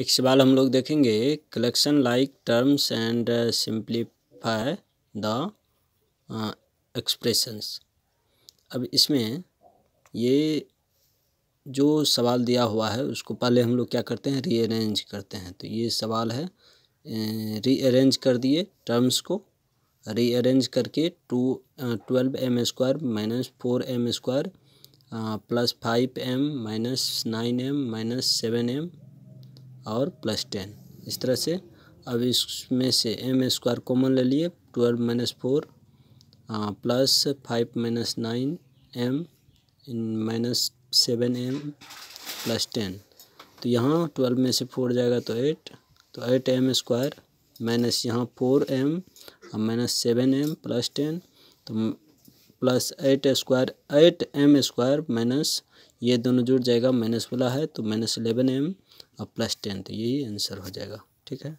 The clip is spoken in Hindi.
एक सवाल हम लोग देखेंगे collection like terms and uh, simplify the uh, expressions अब इसमें ये जो सवाल दिया हुआ है उसको पहले हम लोग क्या करते हैं रीअरेंज करते हैं तो ये सवाल है रीअरेंज uh, कर दिए टर्म्स को रीअरेंज करके to twelve M square minus four M square plus five M minus nine M minus seven M और प्लस टेन इस तरह से अब इसमें से एम स्क्वायर कॉमन ले लिए twelve minus four plus five minus nine M minus seven M plus ten तो यहाँ ट्वेल्व में से फोर जाएगा तो एट तो एट एम स्क्वायर माइनस यहाँ four M minus seven M plus ten तो plus eight square eight M square minus ये दोनों जुड़ जाएगा माइनस वाला है तो माइनस इलेवन एम और प्लस टेन तो यही आंसर हो जाएगा ठीक है